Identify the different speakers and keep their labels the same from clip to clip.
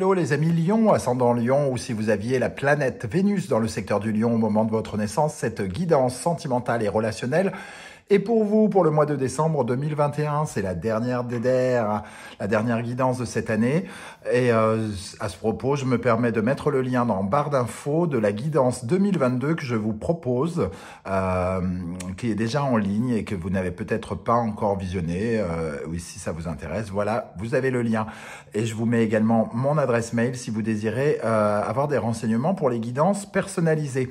Speaker 1: Hello les amis Lyon, ascendant Lyon, ou si vous aviez la planète Vénus dans le secteur du Lion au moment de votre naissance, cette guidance sentimentale et relationnelle et pour vous, pour le mois de décembre 2021, c'est la dernière DDR, la dernière guidance de cette année. Et euh, à ce propos, je me permets de mettre le lien dans barre d'infos de la guidance 2022 que je vous propose, euh, qui est déjà en ligne et que vous n'avez peut-être pas encore visionné. Euh, oui, si ça vous intéresse, voilà, vous avez le lien. Et je vous mets également mon adresse mail si vous désirez euh, avoir des renseignements pour les guidances personnalisées.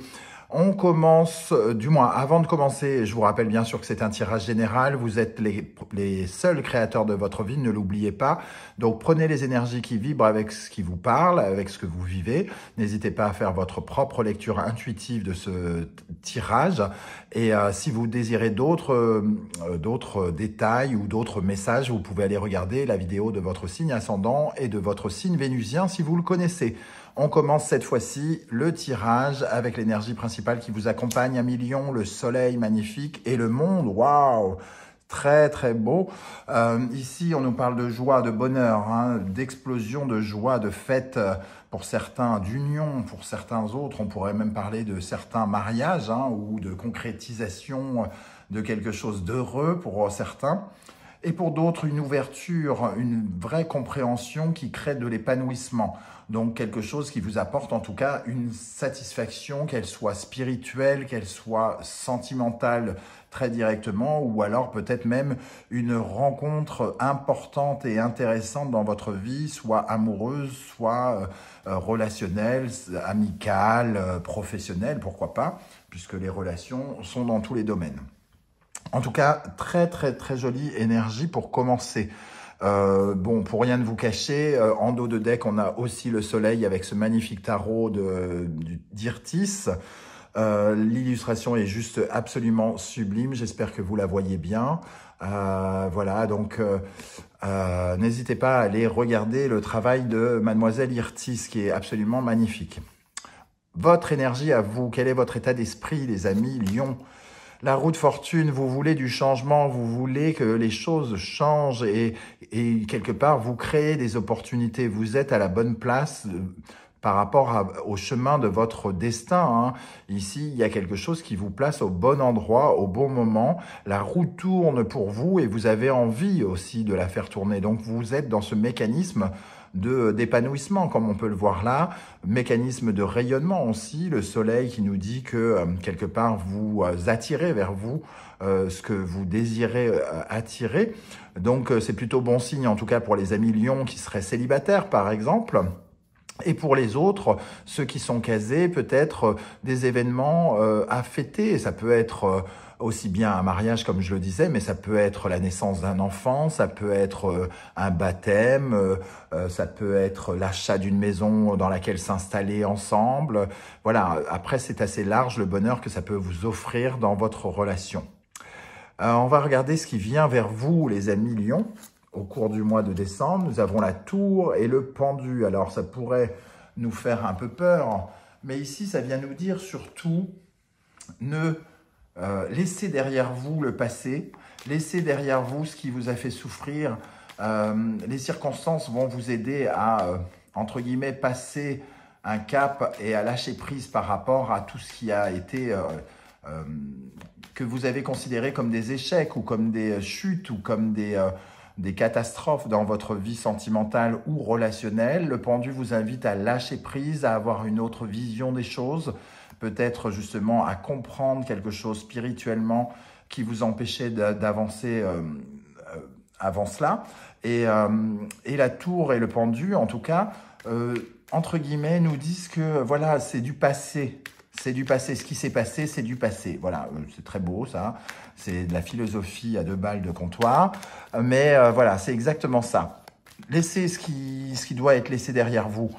Speaker 1: On commence, euh, du moins avant de commencer, je vous rappelle bien sûr que c'est un tirage général, vous êtes les, seuls créateurs de votre vie, ne l'oubliez pas. Donc prenez les énergies qui vibrent avec ce qui vous parle, avec ce que vous vivez. N'hésitez pas à faire votre propre lecture intuitive de ce tirage. Et euh, si vous désirez d'autres euh, d'autres détails ou d'autres messages, vous pouvez aller regarder la vidéo de votre signe ascendant et de votre signe vénusien si vous le connaissez. On commence cette fois-ci le tirage avec l'énergie principale qui vous accompagne à million, le soleil magnifique et le monde. Waouh Très très beau. Euh, ici, on nous parle de joie, de bonheur, hein, d'explosion de joie, de fête euh, pour certains, d'union pour certains autres. On pourrait même parler de certains mariages hein, ou de concrétisation euh, de quelque chose d'heureux pour certains et pour d'autres une ouverture, une vraie compréhension qui crée de l'épanouissement. Donc quelque chose qui vous apporte en tout cas une satisfaction, qu'elle soit spirituelle, qu'elle soit sentimentale très directement, ou alors peut-être même une rencontre importante et intéressante dans votre vie, soit amoureuse, soit euh, relationnelle, amicale, euh, professionnelle, pourquoi pas, puisque les relations sont dans tous les domaines. En tout cas, très très très jolie énergie pour commencer. Euh, bon, pour rien de vous cacher, euh, en dos de deck, on a aussi le soleil avec ce magnifique tarot de, d'Irtis. Euh, l'illustration est juste absolument sublime. J'espère que vous la voyez bien. voilà, donc n'hésitez pas à aller regarder le travail de Mademoiselle Irtis, qui est absolument magnifique. Votre énergie à vous, quel est votre état d'esprit, les amis Lyon la roue de fortune, vous voulez du changement, vous voulez que les choses changent et, et quelque part vous créez des opportunités, vous êtes à la bonne place euh, par rapport au chemin de votre destin. Hein. Ici, il y a quelque chose qui vous place au bon endroit, au bon moment. La roue tourne pour vous et vous avez envie aussi de la faire tourner. Donc vous êtes dans ce mécanisme de d'épanouissement comme on peut le voir là, mécanisme de rayonnement aussi, le soleil qui nous dit que euh, quelque part vous euh, attirez vers vous euh, ce que vous désirez attirer. Donc c'est plutôt bon signe en tout cas pour les amis lions qui seraient célibataires par exemple. Et pour les autres, ceux qui sont casés, peut-être euh, des événements euh, à fêter. Ça peut être euh, aussi bien un mariage, comme je le disais, mais ça peut être la naissance d'un enfant, ça peut être un baptême, ça peut être l'achat d'une maison dans laquelle s'installer ensemble. Voilà, après c'est assez large le bonheur que ça peut vous offrir dans votre relation. on va regarder ce qui vient vers vous, les amis lions au cours du mois de décembre. Nous avons la tour et le pendu. Alors, ça pourrait nous faire un peu peur, mais ici, ça vient nous dire surtout ne euh, laissez derrière vous le passé, laissez derrière vous ce qui vous a fait souffrir. Euh, les circonstances vont vous aider à, euh, entre guillemets, passer un cap et à lâcher prise par rapport à tout ce qui a été que vous avez considéré comme des échecs ou comme des chutes ou comme des, des catastrophes dans votre vie sentimentale ou relationnelle. Le pendu vous invite à lâcher prise, à avoir une autre vision des choses, peut-être justement à comprendre quelque chose spirituellement qui vous empêchait d'avancer euh, euh, avant cela. Euh, et, la tour et le pendu, en tout cas, entre guillemets, nous disent que voilà, c'est du passé. C'est du passé. Ce qui s'est passé, c'est du passé. Voilà, euh, c'est très beau ça. C'est de la philosophie à deux balles de comptoir. Euh, mais euh, voilà, c'est exactement ça. Laissez ce qui, ce qui doit être laissé derrière vous.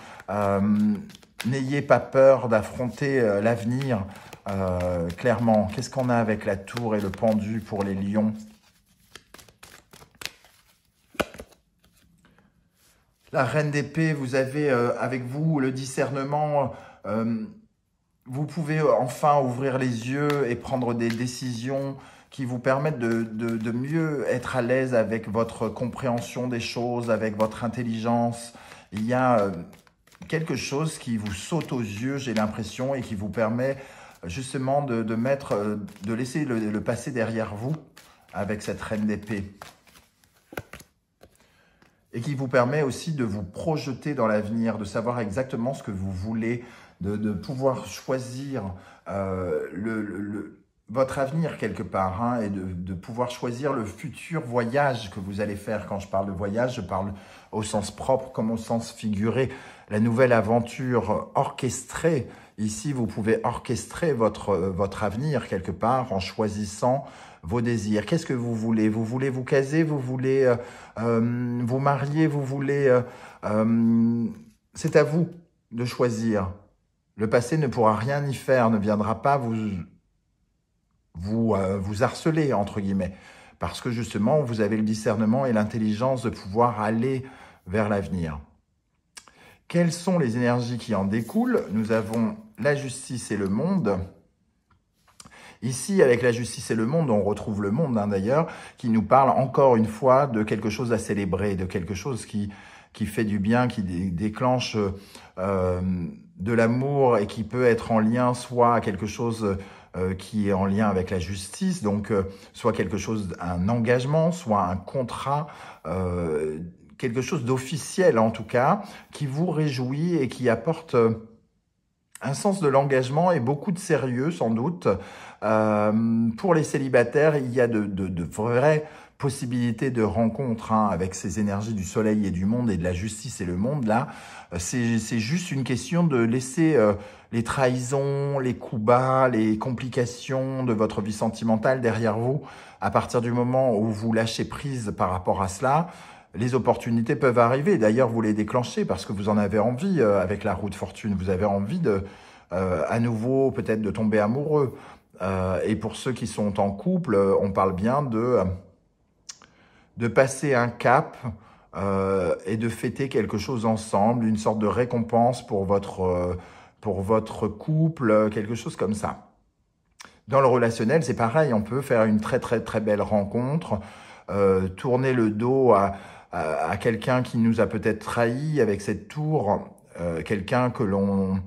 Speaker 1: N'ayez pas peur d'affronter l'avenir. clairement, qu'est-ce qu'on a avec la tour et le pendu pour les lions La reine d'épée, vous avez avec vous le discernement vous pouvez euh, enfin ouvrir les yeux et prendre des décisions qui vous permettent de, de, mieux être à l'aise avec votre compréhension des choses, avec votre intelligence. Il y a euh, quelque chose qui vous saute aux yeux, j'ai l'impression, et qui vous permet justement de, de mettre, euh, de laisser le, le passé derrière vous avec cette reine d'épée. Et qui vous permet aussi de vous projeter dans l'avenir, de savoir exactement ce que vous voulez, de, pouvoir choisir euh, le, votre avenir quelque part hein, et de, pouvoir choisir le futur voyage que vous allez faire. Quand je parle de voyage, je parle au sens propre comme au sens figuré. La nouvelle aventure orchestrée, ici vous pouvez orchestrer votre, euh, votre avenir quelque part en choisissant vos désirs. Qu'est-ce que vous voulez Vous voulez vous caser Vous voulez euh, vous marier Vous voulez... C'est à vous de choisir. Le passé ne pourra rien y faire, ne viendra pas vous, vous, euh, vous harceler, entre guillemets, parce que justement, vous avez le discernement et l'intelligence de pouvoir aller vers l'avenir. Quelles sont les énergies qui en découlent Nous avons la justice et le monde. Ici, avec la justice et le monde, on retrouve le monde hein, d'ailleurs, qui nous parle encore une fois de quelque chose à célébrer, de quelque chose qui, qui fait du bien, qui déclenche euh, de l'amour et qui peut être en lien soit à quelque chose euh, qui est en lien avec la justice, donc euh, soit quelque chose, un engagement, soit un contrat, euh, quelque chose d'officiel en tout cas, qui vous réjouit et qui apporte un sens de l'engagement et beaucoup de sérieux sans doute. pour les célibataires, il y a de, de, de vrais possibilité de rencontre hein, avec ces énergies du soleil et du monde et de la justice et le monde, là, euh, c'est juste une question de laisser euh, les trahisons, les coups bas, les complications de votre vie sentimentale derrière vous. À partir du moment où vous lâchez prise par rapport à cela, les opportunités peuvent arriver. D'ailleurs, vous les déclenchez parce que vous en avez envie euh, avec la roue de fortune. Vous avez envie de, à nouveau, peut-être de tomber amoureux. et pour ceux qui sont en couple, on parle bien de de passer un cap euh, et de fêter quelque chose ensemble, une sorte de récompense pour votre, euh, pour votre couple, quelque chose comme ça. Dans le relationnel, c'est pareil, on peut faire une très très très belle rencontre, euh, tourner le dos à, quelqu'un qui nous a peut-être trahi avec cette tour, quelqu'un que l'on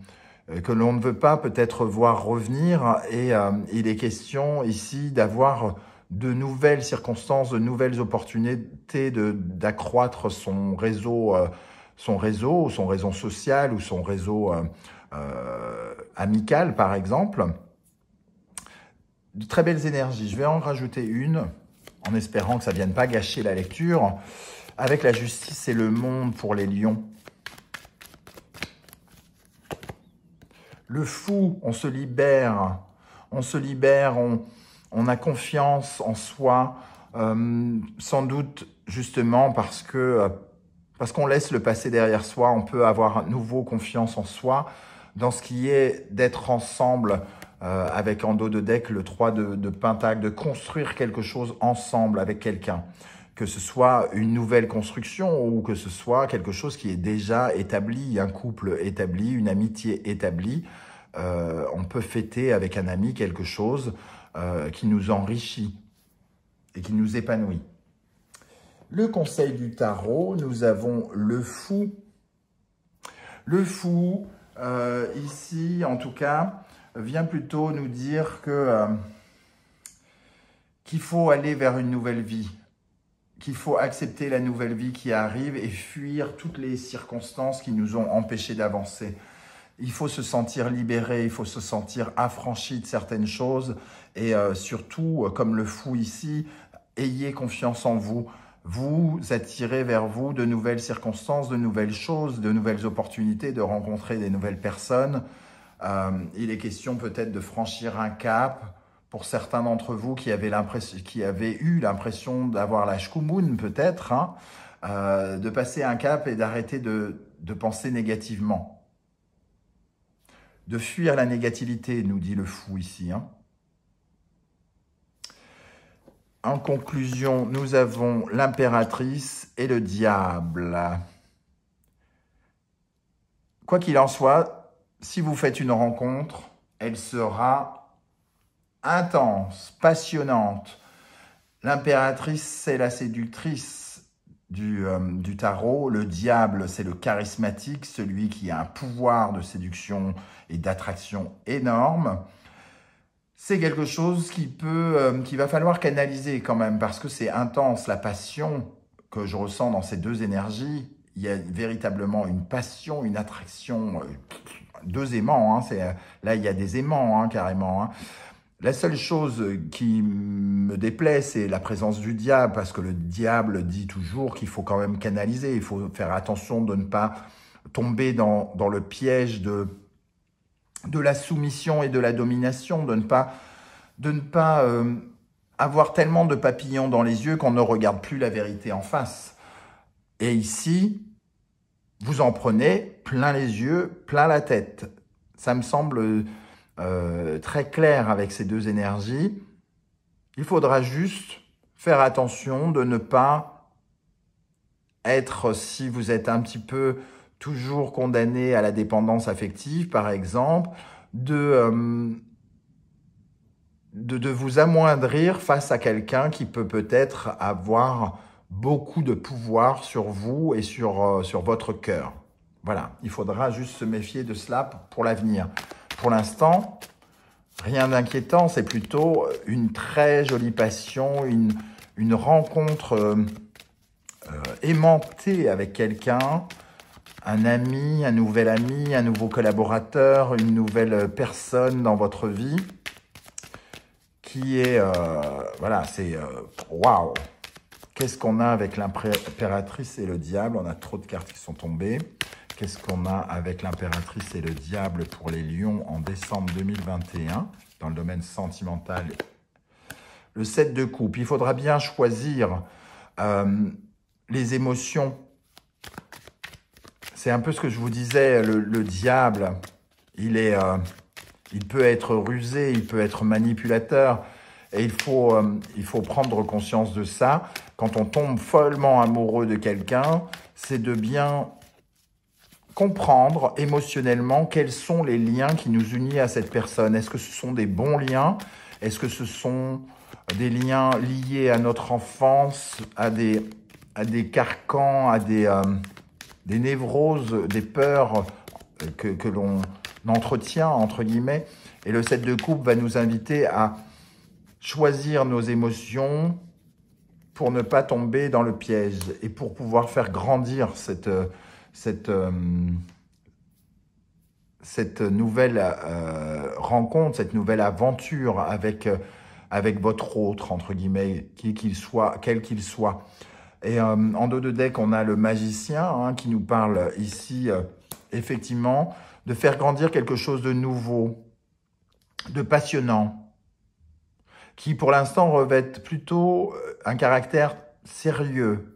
Speaker 1: que l'on ne veut pas peut-être voir revenir, et il est question ici d'avoir de nouvelles circonstances, de nouvelles opportunités d'accroître son réseau, euh, son réseau, son réseau social ou son réseau euh, euh, amical, par exemple. De très belles énergies. Je vais en rajouter une, en espérant que ça ne vienne pas gâcher la lecture. Avec la justice et le monde pour les lions. Le fou, on se libère. On se libère, on on a confiance en soi, euh, sans doute justement parce que euh, parce qu'on laisse le passé derrière soi, on peut avoir un nouveau confiance en soi dans ce qui est d'être ensemble euh, avec en dos de deck le 3 de, de pentacle, de construire quelque chose ensemble avec quelqu'un. Que ce soit une nouvelle construction ou que ce soit quelque chose qui est déjà établi, un couple établi, une amitié établie, on peut fêter avec un ami quelque chose euh, qui nous enrichit et qui nous épanouit. Le conseil du tarot, nous avons le fou. Le fou, euh, ici en tout cas, vient plutôt nous dire que euh, qu'il faut aller vers une nouvelle vie, qu'il faut accepter la nouvelle vie qui arrive et fuir toutes les circonstances qui nous ont empêchés d'avancer il faut se sentir libéré, il faut se sentir affranchi de certaines choses. Et euh, surtout, euh, comme le fou ici, ayez confiance en vous. Vous attirez vers vous de nouvelles circonstances, de nouvelles choses, de nouvelles opportunités, de rencontrer des nouvelles personnes. Euh, il est question peut-être de franchir un cap pour certains d'entre vous qui avaient, qui avaient eu l'impression d'avoir la shkumun peut-être, hein. de passer un cap et d'arrêter de penser négativement de fuir la négativité, nous dit le fou ici. Hein. En conclusion, nous avons l'impératrice et le diable. Quoi qu'il en soit, si vous faites une rencontre, elle sera intense, passionnante. L'impératrice, c'est la séductrice. Euh, du, tarot. Le diable, c'est le charismatique, celui qui a un pouvoir de séduction et d'attraction énorme. C'est quelque chose qui peut, euh, va falloir canaliser quand même parce que c'est intense la passion que je ressens dans ces deux énergies. Il y a véritablement une passion, une attraction, euh, deux aimants. Hein. là, il y a des aimants hein, carrément. Hein. La seule chose qui me déplaît, c'est la présence du diable, parce que le diable dit toujours qu'il faut quand même canaliser, il faut faire attention de ne pas tomber dans, le piège de, de la soumission et de la domination, de ne pas, de ne pas euh, avoir tellement de papillons dans les yeux qu'on ne regarde plus la vérité en face. Et ici, vous en prenez plein les yeux, plein la tête. Ça me semble euh, très clair avec ces deux énergies, il faudra juste faire attention de ne pas être, si vous êtes un petit peu toujours condamné à la dépendance affective, par exemple, de, euh, vous amoindrir face à quelqu'un qui peut peut-être avoir beaucoup de pouvoir sur vous et sur, euh, sur votre cœur. Voilà, il faudra juste se méfier de cela pour l'avenir pour l'instant, rien d'inquiétant, c'est plutôt une très jolie passion, une, rencontre euh, euh, aimantée avec quelqu'un, un ami, un nouvel ami, un nouveau collaborateur, une nouvelle personne dans votre vie, qui est, euh, voilà, c'est, waouh Qu'est-ce qu'on a avec l'impératrice et le diable On a trop de cartes qui sont tombées. Qu'est-ce qu'on a avec l'impératrice et le diable pour les lions en décembre 2021 dans le domaine sentimental Le 7 de coupe, il faudra bien choisir euh, les émotions. C'est un peu ce que je vous disais, le, diable, il, est, euh, il peut être rusé, il peut être manipulateur. Et il faut, euh, il faut prendre conscience de ça. Quand on tombe follement amoureux de quelqu'un, c'est de bien comprendre émotionnellement quels sont les liens qui nous unissent à cette personne. Est-ce que ce sont des bons liens Est-ce que ce sont des liens liés à notre enfance, à des, à des carcans, à des, euh, des névroses, des peurs euh, que, l'on entretient, entre guillemets. Et le 7 de coupe va nous inviter à choisir nos émotions pour ne pas tomber dans le piège et pour pouvoir faire grandir cette, euh, euh, cette, nouvelle euh, rencontre, cette nouvelle aventure avec, euh, avec votre autre, entre guillemets, qui qu'il soit, quel qu'il soit. Et en dos de deck, on a le magicien hein, qui nous parle ici, effectivement, de faire grandir quelque chose de nouveau, de passionnant, qui pour l'instant revêt plutôt un caractère sérieux,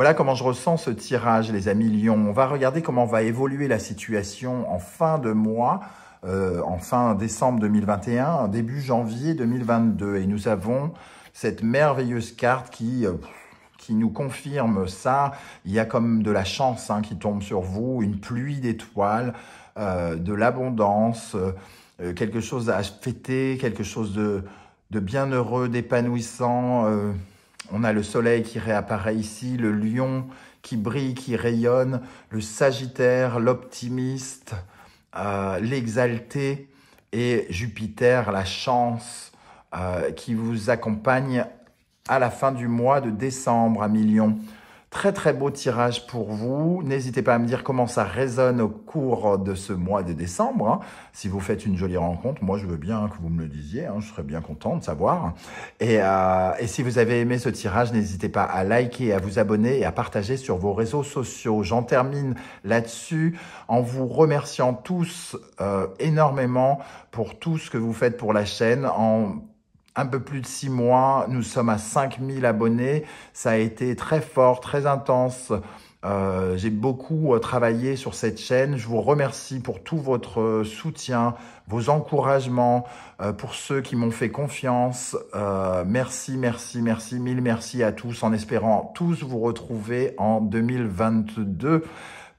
Speaker 1: voilà comment je ressens ce tirage, les amis Lyon. On va regarder comment va évoluer la situation en fin de mois, euh, en fin décembre 2021, début janvier 2022. Et nous avons cette merveilleuse carte qui... Euh, qui nous confirme ça. Il y a comme de la chance hein, qui tombe sur vous, une pluie d'étoiles, euh, de l'abondance, quelque chose à fêter, quelque chose de, de bienheureux, d'épanouissant, on a le soleil qui réapparaît ici, le lion qui brille, qui rayonne, le sagittaire, l'optimiste, euh, l'exalté et Jupiter, la chance, euh, qui vous accompagne à la fin du mois de décembre à Million. Très très beau tirage pour vous. N'hésitez pas à me dire comment ça résonne au cours de ce mois de décembre. Hein. Si vous faites une jolie rencontre, moi je veux bien que vous me le disiez. Hein. Je serais bien content de savoir. Euh, et, si vous avez aimé ce tirage, n'hésitez pas à liker, à vous abonner et à partager sur vos réseaux sociaux. J'en termine là-dessus en vous remerciant tous euh, énormément pour tout ce que vous faites pour la chaîne, en un peu plus de six mois. Nous sommes à 5000 abonnés. Ça a été très fort, très intense. Euh, j'ai beaucoup euh, travaillé sur cette chaîne. Je vous remercie pour tout votre euh, soutien, vos encouragements, pour ceux qui m'ont fait confiance. merci, merci, merci, mille merci à tous en espérant tous vous retrouver en 2022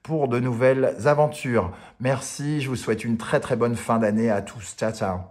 Speaker 1: pour de nouvelles aventures. Merci, je vous souhaite une très très bonne fin d'année à tous. Ciao, ciao.